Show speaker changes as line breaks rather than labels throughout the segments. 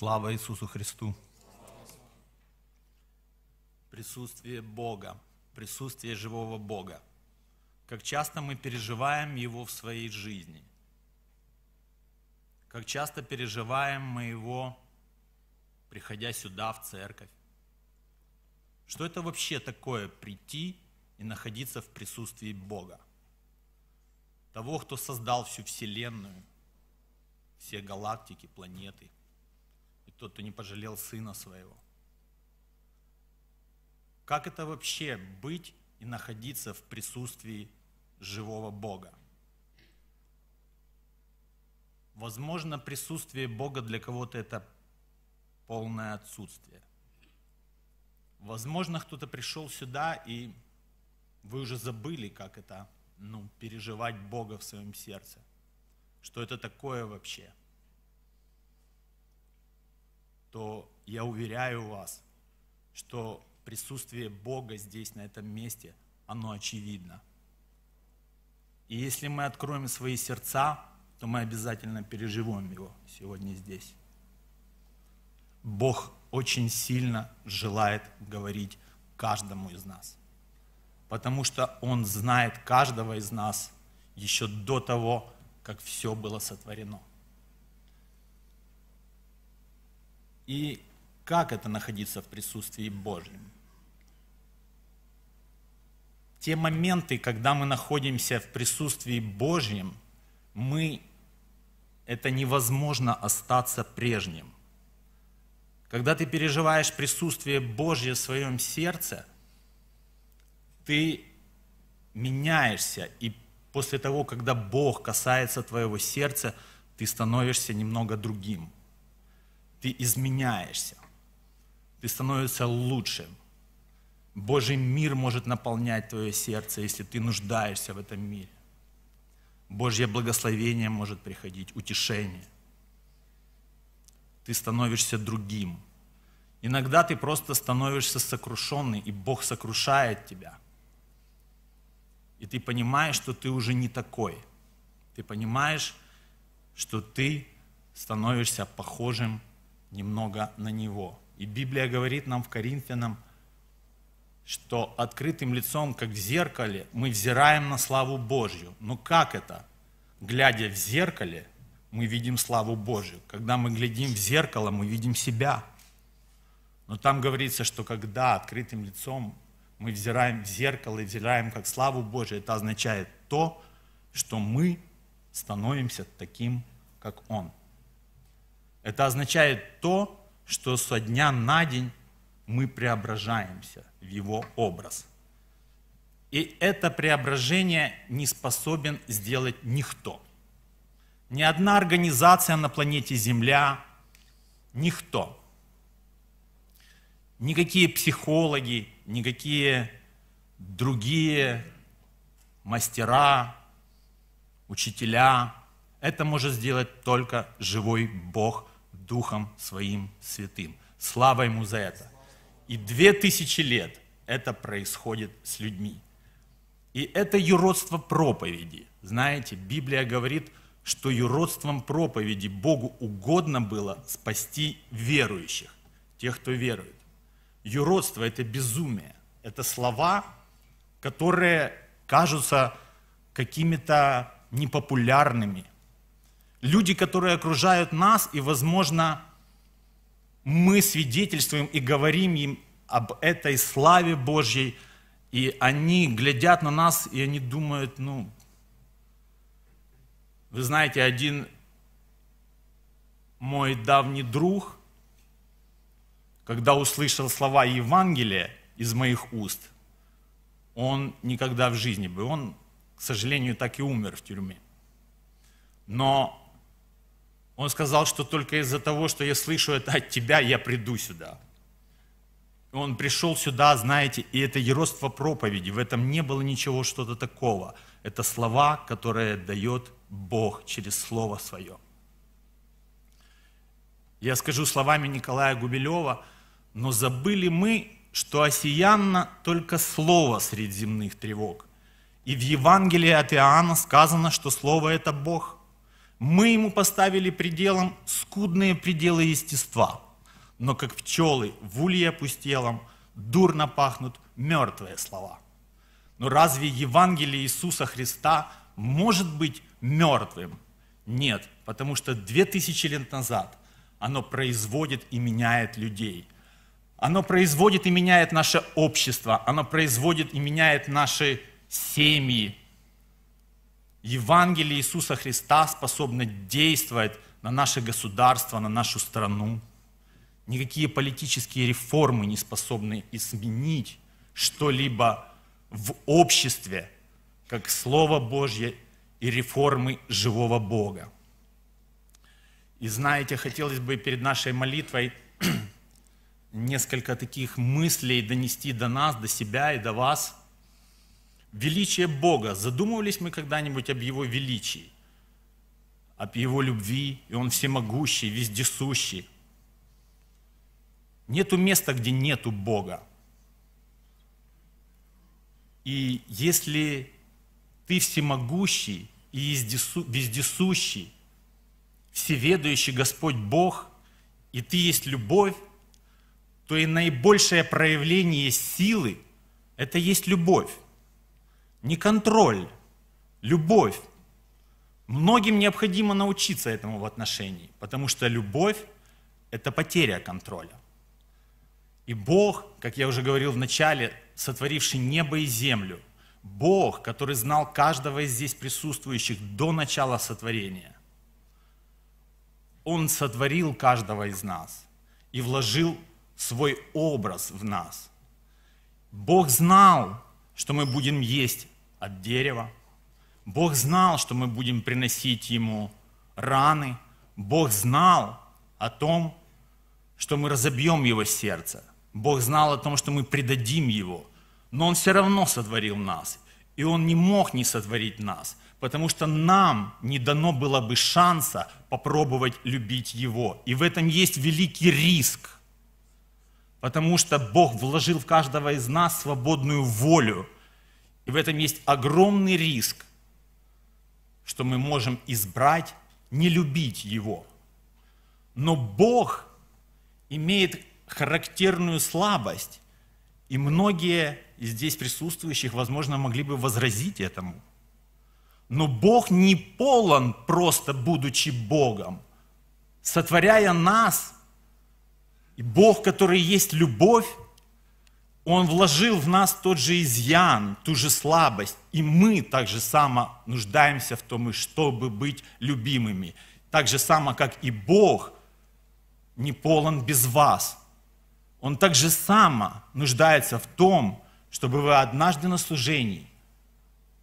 Слава Иисусу Христу! Присутствие Бога, присутствие живого Бога. Как часто мы переживаем Его в своей жизни. Как часто переживаем мы Его, приходя сюда, в церковь. Что это вообще такое прийти и находиться в присутствии Бога? Того, кто создал всю Вселенную, все галактики, планеты – тот, кто не пожалел сына своего. Как это вообще быть и находиться в присутствии живого Бога? Возможно, присутствие Бога для кого-то это полное отсутствие. Возможно, кто-то пришел сюда, и вы уже забыли, как это, ну, переживать Бога в своем сердце. Что это такое вообще – то я уверяю вас, что присутствие Бога здесь, на этом месте, оно очевидно. И если мы откроем свои сердца, то мы обязательно переживем его сегодня здесь. Бог очень сильно желает говорить каждому из нас, потому что Он знает каждого из нас еще до того, как все было сотворено. И как это находиться в присутствии Божьем? Те моменты, когда мы находимся в присутствии Божьем, мы это невозможно остаться прежним. Когда ты переживаешь присутствие Божье в своем сердце, ты меняешься, и после того, когда Бог касается твоего сердца, ты становишься немного другим – ты изменяешься. Ты становишься лучшим. Божий мир может наполнять твое сердце, если ты нуждаешься в этом мире. Божье благословение может приходить, утешение. Ты становишься другим. Иногда ты просто становишься сокрушенный, и Бог сокрушает тебя. И ты понимаешь, что ты уже не такой. Ты понимаешь, что ты становишься похожим немного на него. И Библия говорит нам в Коринфянам, что открытым лицом, как в зеркале, мы взираем на славу Божью. Но как это? Глядя в зеркале, мы видим славу Божью. Когда мы глядим в зеркало, мы видим себя. Но там говорится, что когда открытым лицом мы взираем в зеркало и взираем как славу Божью, это означает то, что мы становимся таким, как Он – это означает то, что со дня на день мы преображаемся в Его образ. И это преображение не способен сделать никто. Ни одна организация на планете Земля, никто. Никакие психологи, никакие другие мастера, учителя. Это может сделать только живой Бог Духом Своим Святым. Слава Ему за это. И две тысячи лет это происходит с людьми. И это юродство проповеди. Знаете, Библия говорит, что юродством проповеди Богу угодно было спасти верующих, тех, кто верует. Юродство – это безумие. Это слова, которые кажутся какими-то непопулярными, люди, которые окружают нас, и, возможно, мы свидетельствуем и говорим им об этой славе Божьей, и они глядят на нас, и они думают, ну, вы знаете, один мой давний друг, когда услышал слова Евангелия из моих уст, он никогда в жизни бы, он, к сожалению, так и умер в тюрьме. Но он сказал, что только из-за того, что я слышу это от тебя, я приду сюда. Он пришел сюда, знаете, и это еродство проповеди. В этом не было ничего что-то такого. Это слова, которые дает Бог через Слово Свое. Я скажу словами Николая Губилева, но забыли мы, что осиянно только Слово среди земных тревог. И в Евангелии от Иоанна сказано, что Слово – это Бог – мы ему поставили пределом скудные пределы естества, но как пчелы в улье опустелом дурно пахнут мертвые слова. Но разве Евангелие Иисуса Христа может быть мертвым? Нет, потому что две тысячи лет назад оно производит и меняет людей. Оно производит и меняет наше общество, оно производит и меняет наши семьи, Евангелие Иисуса Христа способно действовать на наше государство, на нашу страну. Никакие политические реформы не способны изменить что-либо в обществе, как Слово Божье и реформы живого Бога. И знаете, хотелось бы перед нашей молитвой несколько таких мыслей донести до нас, до себя и до вас – величие Бога. Задумывались мы когда-нибудь об Его величии, об Его любви, и Он всемогущий, вездесущий. Нету места, где нету Бога. И если ты всемогущий и вездесущий, всеведующий Господь Бог, и ты есть любовь, то и наибольшее проявление силы – это есть любовь не контроль, любовь. Многим необходимо научиться этому в отношении, потому что любовь – это потеря контроля. И Бог, как я уже говорил в начале, сотворивший небо и землю, Бог, который знал каждого из здесь присутствующих до начала сотворения, Он сотворил каждого из нас и вложил свой образ в нас. Бог знал, что мы будем есть от дерева. Бог знал, что мы будем приносить ему раны. Бог знал о том, что мы разобьем его сердце. Бог знал о том, что мы предадим его. Но он все равно сотворил нас. И он не мог не сотворить нас, потому что нам не дано было бы шанса попробовать любить его. И в этом есть великий риск, потому что Бог вложил в каждого из нас свободную волю – и в этом есть огромный риск, что мы можем избрать не любить Его. Но Бог имеет характерную слабость, и многие из здесь присутствующих, возможно, могли бы возразить этому. Но Бог не полон, просто будучи Богом. Сотворяя нас, и Бог, который есть любовь, он вложил в нас тот же изъян, ту же слабость, и мы так же само нуждаемся в том, чтобы быть любимыми. Так же само, как и Бог не полон без вас. Он так же само нуждается в том, чтобы вы однажды на служении,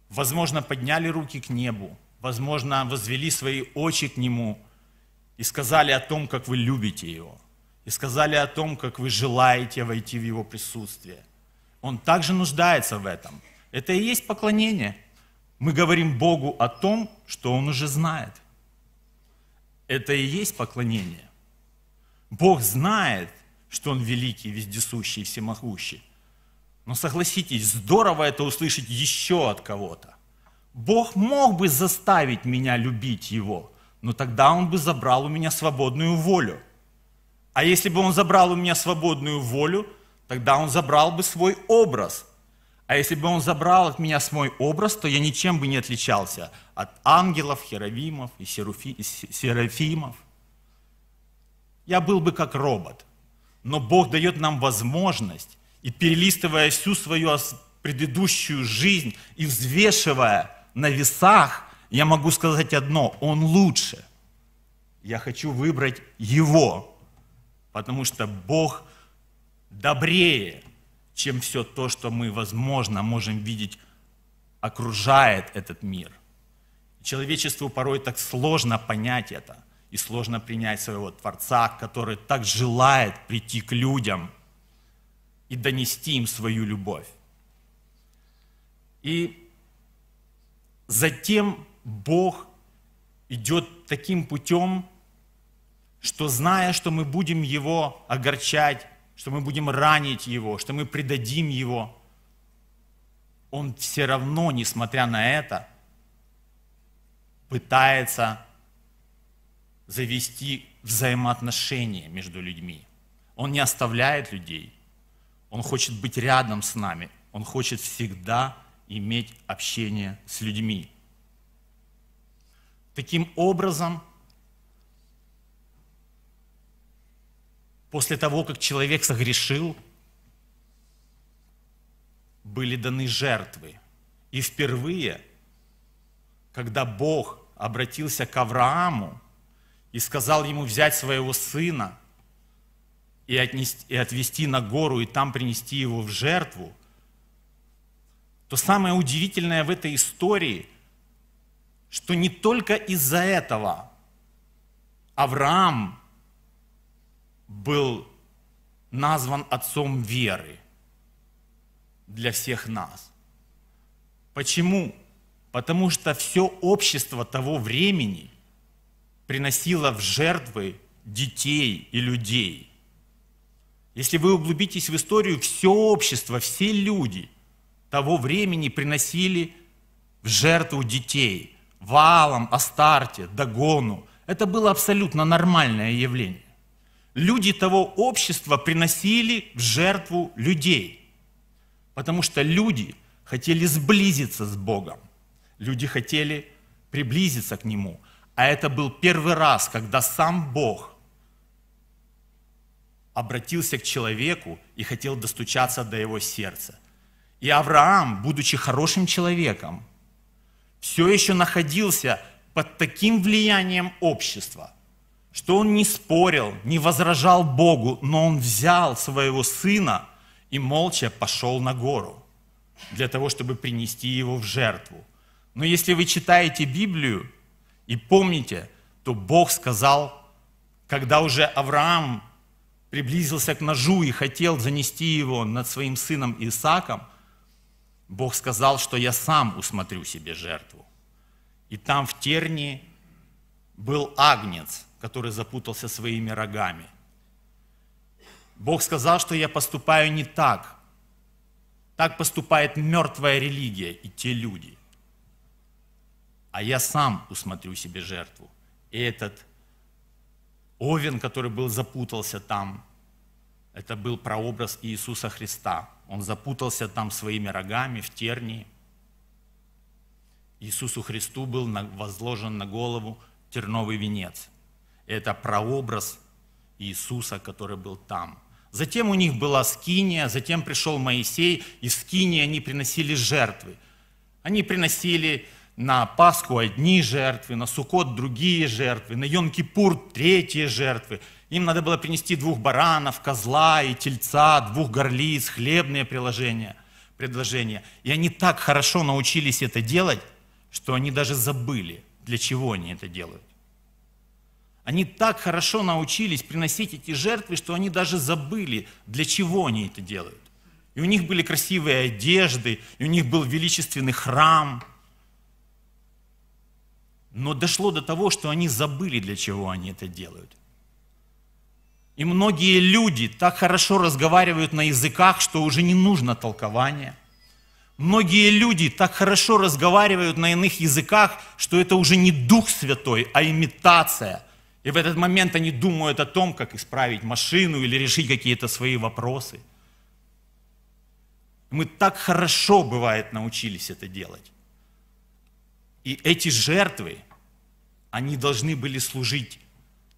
возможно, подняли руки к небу, возможно, возвели свои очи к Нему и сказали о том, как вы любите Его – и сказали о том, как вы желаете войти в Его присутствие. Он также нуждается в этом. Это и есть поклонение. Мы говорим Богу о том, что Он уже знает. Это и есть поклонение. Бог знает, что Он великий, вездесущий, всемогущий. Но согласитесь, здорово это услышать еще от кого-то. Бог мог бы заставить меня любить Его, но тогда Он бы забрал у меня свободную волю – а если бы он забрал у меня свободную волю, тогда он забрал бы свой образ. А если бы он забрал от меня свой образ, то я ничем бы не отличался от ангелов, херовимов и серафимов. Я был бы как робот. Но Бог дает нам возможность, и перелистывая всю свою предыдущую жизнь и взвешивая на весах, я могу сказать одно, он лучше. Я хочу выбрать его потому что Бог добрее, чем все то, что мы, возможно, можем видеть, окружает этот мир. Человечеству порой так сложно понять это и сложно принять своего Творца, который так желает прийти к людям и донести им свою любовь. И затем Бог идет таким путем, что зная, что мы будем Его огорчать, что мы будем ранить Его, что мы предадим Его, Он все равно, несмотря на это, пытается завести взаимоотношения между людьми. Он не оставляет людей. Он хочет быть рядом с нами. Он хочет всегда иметь общение с людьми. Таким образом, после того, как человек согрешил, были даны жертвы. И впервые, когда Бог обратился к Аврааму и сказал ему взять своего сына и, отнести, и отвезти на гору, и там принести его в жертву, то самое удивительное в этой истории, что не только из-за этого Авраам был назван отцом веры для всех нас. Почему? Потому что все общество того времени приносило в жертвы детей и людей. Если вы углубитесь в историю, все общество, все люди того времени приносили в жертву детей. Валам, Астарте, Дагону. Это было абсолютно нормальное явление люди того общества приносили в жертву людей, потому что люди хотели сблизиться с Богом, люди хотели приблизиться к Нему. А это был первый раз, когда сам Бог обратился к человеку и хотел достучаться до его сердца. И Авраам, будучи хорошим человеком, все еще находился под таким влиянием общества – что он не спорил, не возражал Богу, но он взял своего сына и молча пошел на гору для того, чтобы принести его в жертву. Но если вы читаете Библию и помните, то Бог сказал, когда уже Авраам приблизился к ножу и хотел занести его над своим сыном Исааком, Бог сказал, что я сам усмотрю себе жертву. И там в тернии был агнец, который запутался своими рогами. Бог сказал, что я поступаю не так. Так поступает мертвая религия и те люди. А я сам усмотрю себе жертву. И этот Овен, который был запутался там, это был прообраз Иисуса Христа. Он запутался там своими рогами в тернии. Иисусу Христу был возложен на голову терновый венец – это прообраз Иисуса, который был там. Затем у них была скиния, затем пришел Моисей, и в скинии они приносили жертвы. Они приносили на Пасху одни жертвы, на Сукот другие жертвы, на Йон-Кипур третьи жертвы. Им надо было принести двух баранов, козла и тельца, двух горлиц, хлебные приложения, предложения. И они так хорошо научились это делать, что они даже забыли, для чего они это делают. Они так хорошо научились приносить эти жертвы, что они даже забыли, для чего они это делают. И у них были красивые одежды, и у них был величественный храм. Но дошло до того, что они забыли, для чего они это делают. И многие люди так хорошо разговаривают на языках, что уже не нужно толкование. Многие люди так хорошо разговаривают на иных языках, что это уже не Дух Святой, а имитация – и в этот момент они думают о том, как исправить машину или решить какие-то свои вопросы. Мы так хорошо, бывает, научились это делать. И эти жертвы, они должны были служить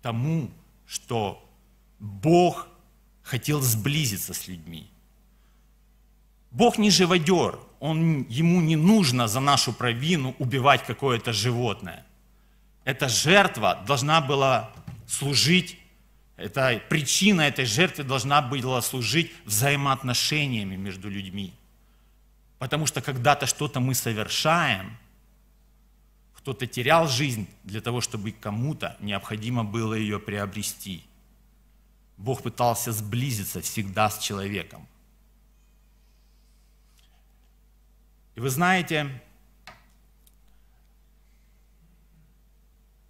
тому, что Бог хотел сблизиться с людьми. Бог не живодер, он, ему не нужно за нашу провину убивать какое-то животное эта жертва должна была служить, эта причина этой жертвы должна была служить взаимоотношениями между людьми. Потому что когда-то что-то мы совершаем, кто-то терял жизнь для того, чтобы кому-то необходимо было ее приобрести. Бог пытался сблизиться всегда с человеком. И вы знаете,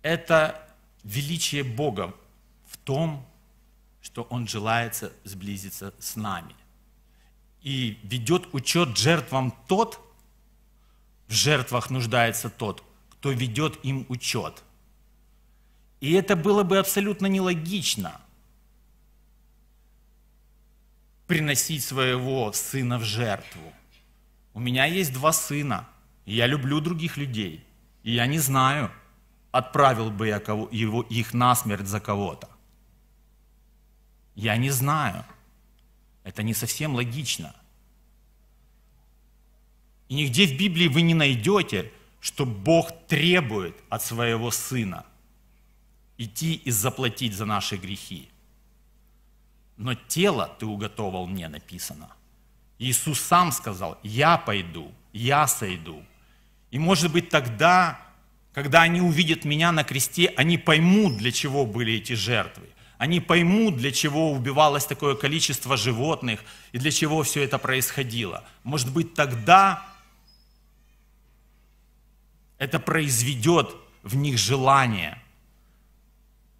это величие Бога в том, что Он желает сблизиться с нами. И ведет учет жертвам тот, в жертвах нуждается тот, кто ведет им учет. И это было бы абсолютно нелогично приносить своего сына в жертву. У меня есть два сына, и я люблю других людей, и я не знаю – отправил бы я кого, его, их насмерть за кого-то? Я не знаю. Это не совсем логично. И нигде в Библии вы не найдете, что Бог требует от своего Сына идти и заплатить за наши грехи. Но тело ты уготовал мне, написано. Иисус сам сказал, я пойду, я сойду. И может быть тогда когда они увидят меня на кресте, они поймут, для чего были эти жертвы. Они поймут, для чего убивалось такое количество животных и для чего все это происходило. Может быть, тогда это произведет в них желание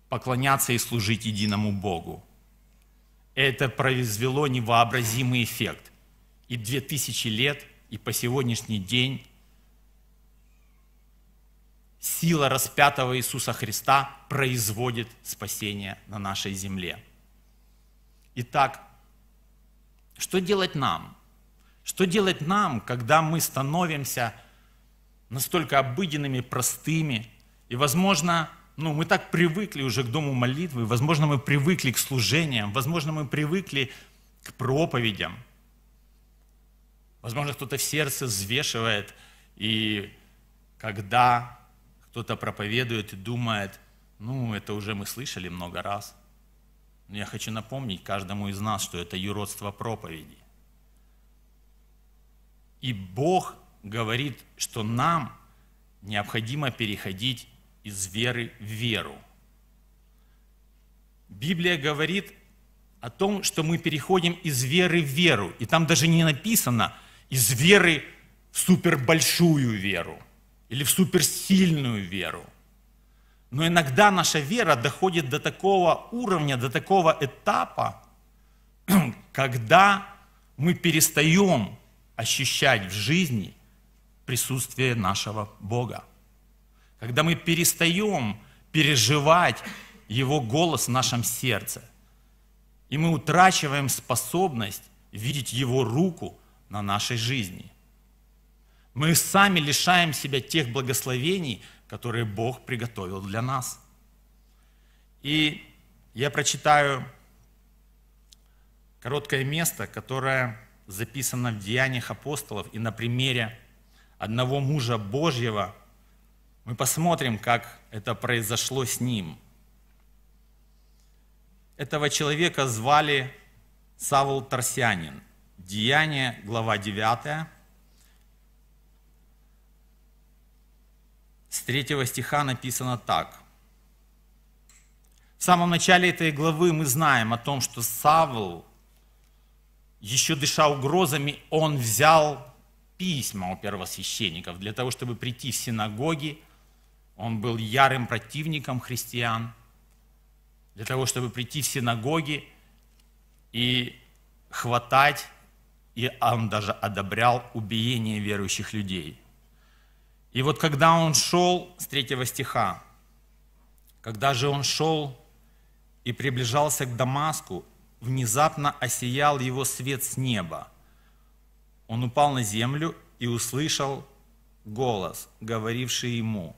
поклоняться и служить единому Богу. Это произвело невообразимый эффект. И две тысячи лет, и по сегодняшний день сила распятого Иисуса Христа производит спасение на нашей земле. Итак, что делать нам? Что делать нам, когда мы становимся настолько обыденными, простыми, и, возможно, ну, мы так привыкли уже к дому молитвы, возможно, мы привыкли к служениям, возможно, мы привыкли к проповедям. Возможно, кто-то в сердце взвешивает, и когда кто-то проповедует и думает, ну, это уже мы слышали много раз. Но я хочу напомнить каждому из нас, что это юродство проповеди. И Бог говорит, что нам необходимо переходить из веры в веру. Библия говорит о том, что мы переходим из веры в веру. И там даже не написано из веры в супербольшую веру – или в суперсильную веру. Но иногда наша вера доходит до такого уровня, до такого этапа, когда мы перестаем ощущать в жизни присутствие нашего Бога. Когда мы перестаем переживать Его голос в нашем сердце. И мы утрачиваем способность видеть Его руку на нашей жизни – мы сами лишаем себя тех благословений, которые Бог приготовил для нас. И я прочитаю короткое место, которое записано в Деяниях апостолов и на примере одного мужа Божьего. Мы посмотрим, как это произошло с ним. Этого человека звали Савул Тарсянин. Деяние, глава 9, 3 стиха написано так. В самом начале этой главы мы знаем о том, что Савл, еще дыша угрозами, он взял письма у первосвященников для того, чтобы прийти в синагоги. Он был ярым противником христиан. Для того, чтобы прийти в синагоги и хватать, и он даже одобрял убиение верующих людей. И вот когда он шел, с третьего стиха, когда же он шел и приближался к Дамаску, внезапно осиял его свет с неба. Он упал на землю и услышал голос, говоривший ему,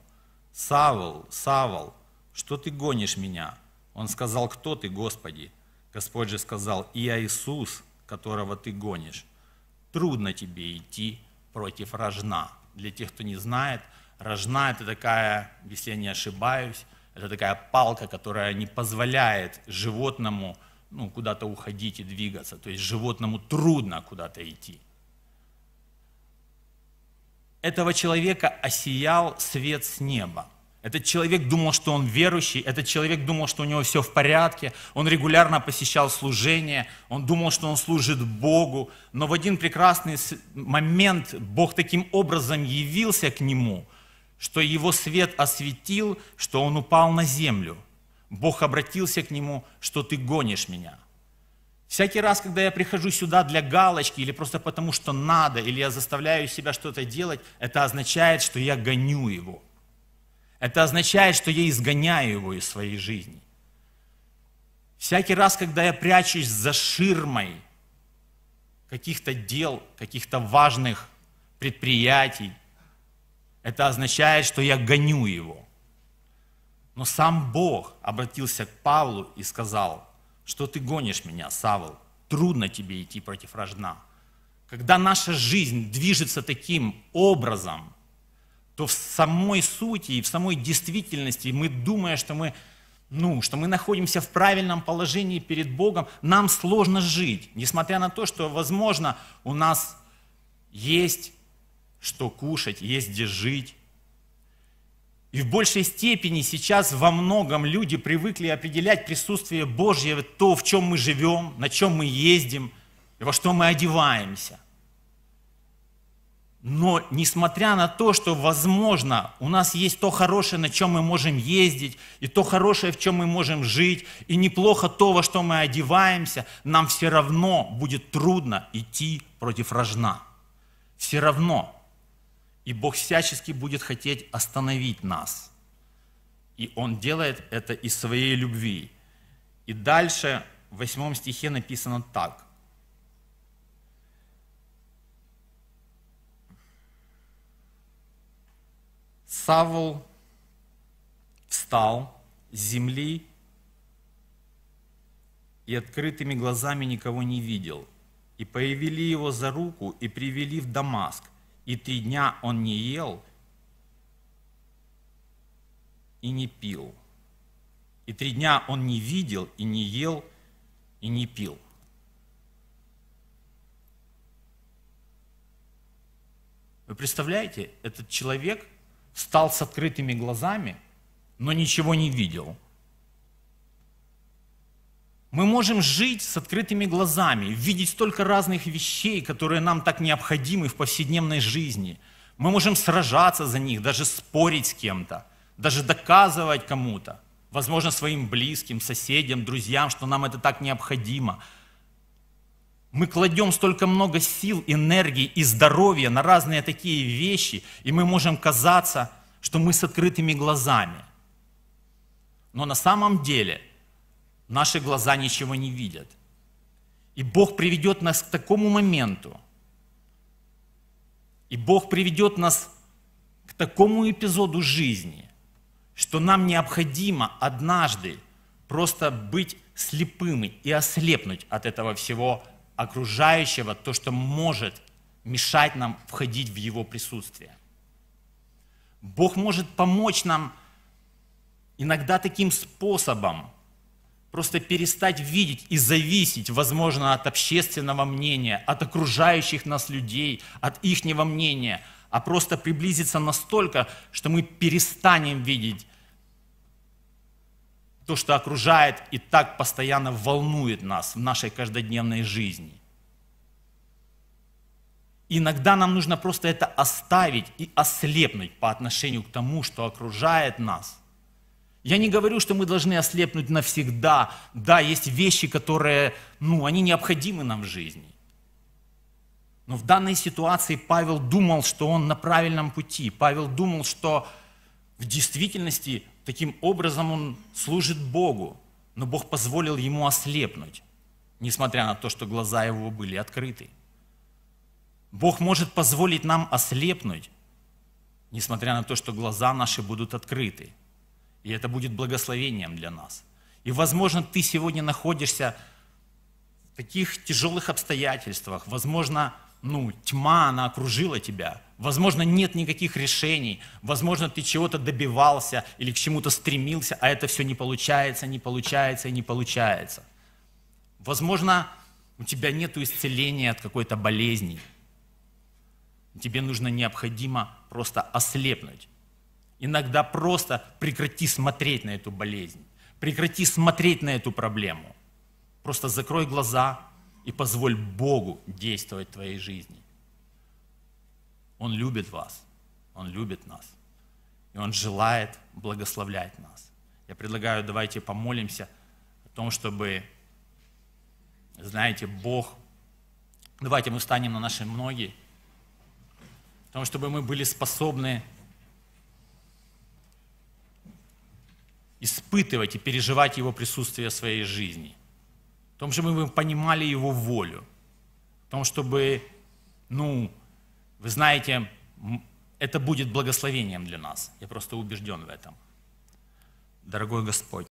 «Савл, Савл, что ты гонишь меня?» Он сказал, «Кто ты, Господи?» Господь же сказал, «И я Иисус, которого ты гонишь. Трудно тебе идти против рожна» для тех, кто не знает, рожна – это такая, если я не ошибаюсь, это такая палка, которая не позволяет животному ну, куда-то уходить и двигаться. То есть животному трудно куда-то идти. Этого человека осиял свет с неба. Этот человек думал, что он верующий, этот человек думал, что у него все в порядке, он регулярно посещал служение, он думал, что он служит Богу, но в один прекрасный момент Бог таким образом явился к нему, что его свет осветил, что он упал на землю. Бог обратился к нему, что ты гонишь меня. Всякий раз, когда я прихожу сюда для галочки или просто потому, что надо, или я заставляю себя что-то делать, это означает, что я гоню его – это означает, что я изгоняю его из своей жизни. Всякий раз, когда я прячусь за ширмой каких-то дел, каких-то важных предприятий, это означает, что я гоню его. Но сам Бог обратился к Павлу и сказал, что ты гонишь меня, Савл, трудно тебе идти против рожна. Когда наша жизнь движется таким образом – то в самой сути и в самой действительности мы, думая, что мы, ну, что мы находимся в правильном положении перед Богом, нам сложно жить, несмотря на то, что, возможно, у нас есть что кушать, есть где жить. И в большей степени сейчас во многом люди привыкли определять присутствие Божье, то, в чем мы живем, на чем мы ездим во что мы одеваемся. Но несмотря на то, что, возможно, у нас есть то хорошее, на чем мы можем ездить, и то хорошее, в чем мы можем жить, и неплохо то, во что мы одеваемся, нам все равно будет трудно идти против рожна. Все равно. И Бог всячески будет хотеть остановить нас. И Он делает это из своей любви. И дальше в 8 стихе написано так. Савл встал с земли и открытыми глазами никого не видел. И появили его за руку и привели в Дамаск. И три дня он не ел и не пил. И три дня он не видел и не ел и не пил. Вы представляете, этот человек – стал с открытыми глазами, но ничего не видел. Мы можем жить с открытыми глазами, видеть столько разных вещей, которые нам так необходимы в повседневной жизни. Мы можем сражаться за них, даже спорить с кем-то, даже доказывать кому-то, возможно, своим близким, соседям, друзьям, что нам это так необходимо – мы кладем столько много сил, энергии и здоровья на разные такие вещи, и мы можем казаться, что мы с открытыми глазами. Но на самом деле наши глаза ничего не видят. И Бог приведет нас к такому моменту. И Бог приведет нас к такому эпизоду жизни, что нам необходимо однажды просто быть слепыми и ослепнуть от этого всего окружающего, то, что может мешать нам входить в Его присутствие. Бог может помочь нам иногда таким способом просто перестать видеть и зависеть, возможно, от общественного мнения, от окружающих нас людей, от ихнего мнения, а просто приблизиться настолько, что мы перестанем видеть то, что окружает и так постоянно волнует нас в нашей каждодневной жизни. Иногда нам нужно просто это оставить и ослепнуть по отношению к тому, что окружает нас. Я не говорю, что мы должны ослепнуть навсегда. Да, есть вещи, которые, ну, они необходимы нам в жизни. Но в данной ситуации Павел думал, что он на правильном пути. Павел думал, что в действительности таким образом он служит Богу, но Бог позволил ему ослепнуть, несмотря на то, что глаза его были открыты. Бог может позволить нам ослепнуть, несмотря на то, что глаза наши будут открыты. И это будет благословением для нас. И, возможно, ты сегодня находишься в таких тяжелых обстоятельствах, возможно, ну, тьма, она окружила тебя. Возможно, нет никаких решений, возможно, ты чего-то добивался или к чему-то стремился, а это все не получается, не получается и не получается. Возможно, у тебя нет исцеления от какой-то болезни. Тебе нужно необходимо просто ослепнуть. Иногда просто прекрати смотреть на эту болезнь, прекрати смотреть на эту проблему. Просто закрой глаза, и позволь Богу действовать в твоей жизни. Он любит вас, Он любит нас, и Он желает благословлять нас. Я предлагаю, давайте помолимся о том, чтобы, знаете, Бог, давайте мы встанем на наши ноги, о том, чтобы мы были способны испытывать и переживать Его присутствие в своей жизни – том, чтобы мы понимали Его волю, в том, чтобы, ну, вы знаете, это будет благословением для нас. Я просто убежден в этом. Дорогой Господь,